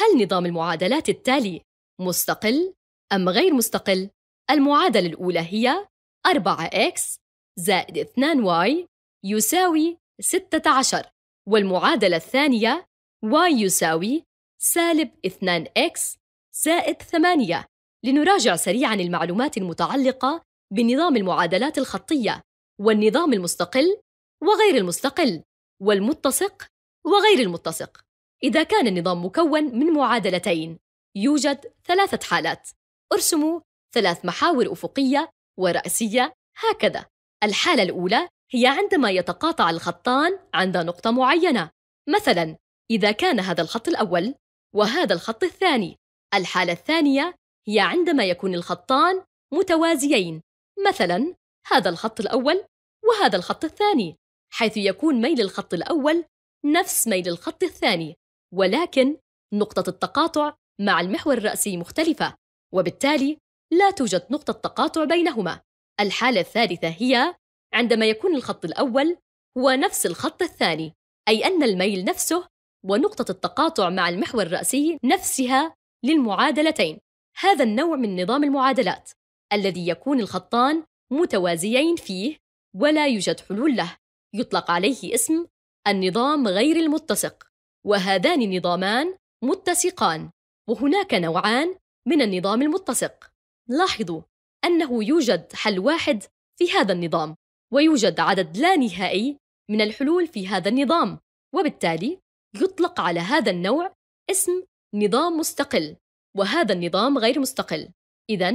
هل نظام المعادلات التالي مستقل أم غير مستقل؟ المعادلة الأولى هي 4x زائد 2y يساوي 16 والمعادلة الثانية y يساوي سالب 2x زائد 8 لنراجع سريعاً المعلومات المتعلقة بنظام المعادلات الخطية والنظام المستقل وغير المستقل والمتسق وغير المتسق إذا كان النظام مكون من معادلتين يوجد ثلاثة حالات ارسموا ثلاث محاور أفقية ورأسية هكذا الحالة الأولى هي عندما يتقاطع الخطان عند نقطة معينة مثلا إذا كان هذا الخط الأول وهذا الخط الثاني الحالة الثانية هي عندما يكون الخطان متوازيين مثلا هذا الخط الأول وهذا الخط الثاني حيث يكون ميل الخط الأول نفس ميل الخط الثاني ولكن نقطة التقاطع مع المحور الرأسي مختلفة وبالتالي لا توجد نقطة تقاطع بينهما الحالة الثالثة هي عندما يكون الخط الأول هو نفس الخط الثاني أي أن الميل نفسه ونقطة التقاطع مع المحور الرأسي نفسها للمعادلتين هذا النوع من نظام المعادلات الذي يكون الخطان متوازيين فيه ولا يوجد حلول له يطلق عليه اسم النظام غير المتسق وهذان النظامان متسقان وهناك نوعان من النظام المتسق لاحظوا أنه يوجد حل واحد في هذا النظام ويوجد عدد لا نهائي من الحلول في هذا النظام وبالتالي يطلق على هذا النوع اسم نظام مستقل وهذا النظام غير مستقل إذا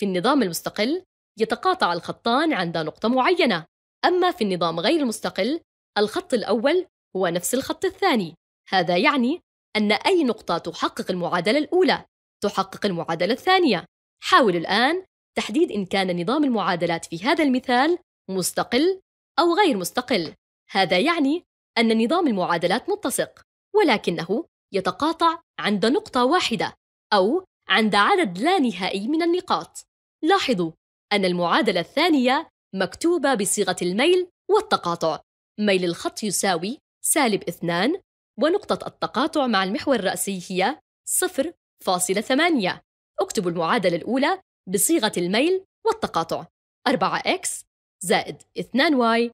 في النظام المستقل يتقاطع الخطان عند نقطة معينة أما في النظام غير المستقل الخط الأول هو نفس الخط الثاني هذا يعني أن أي نقطة تحقق المعادلة الأولى تحقق المعادلة الثانية حاول الآن تحديد إن كان نظام المعادلات في هذا المثال مستقل أو غير مستقل هذا يعني أن نظام المعادلات متسق ولكنه يتقاطع عند نقطة واحدة أو عند عدد لا نهائي من النقاط لاحظوا أن المعادلة الثانية مكتوبة بصيغة الميل والتقاطع ميل الخط يساوي سالب 2 ونقطة التقاطع مع المحور الرأسي هي 0.8 اكتبوا المعادلة الأولى بصيغة الميل والتقاطع 4x زائد 2y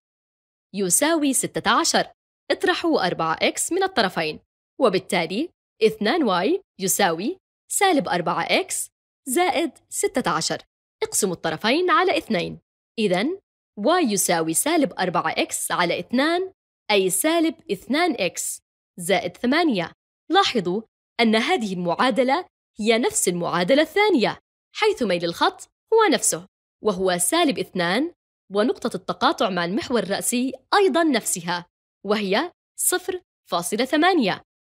يساوي 16 اطرحوا 4x من الطرفين وبالتالي 2y يساوي سالب 4x زائد 16 اقسموا الطرفين على 2 إذا y يساوي سالب 4x على 2 أي سالب 2x زائد 8 لاحظوا أن هذه المعادلة هي نفس المعادلة الثانية حيث ميل الخط هو نفسه وهو سالب 2 ونقطة التقاطع مع المحور الرأسي أيضا نفسها وهي 0.8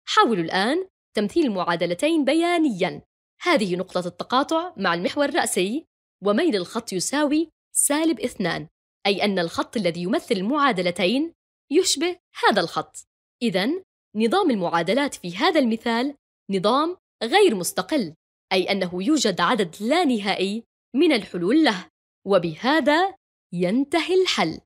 حاولوا الآن تمثيل المعادلتين بيانيا هذه نقطة التقاطع مع المحور الرأسي وميل الخط يساوي سالب 2 أي أن الخط الذي يمثل المعادلتين يشبه هذا الخط إذا نظام المعادلات في هذا المثال نظام غير مستقل أي أنه يوجد عدد لا نهائي من الحلول له وبهذا ينتهي الحل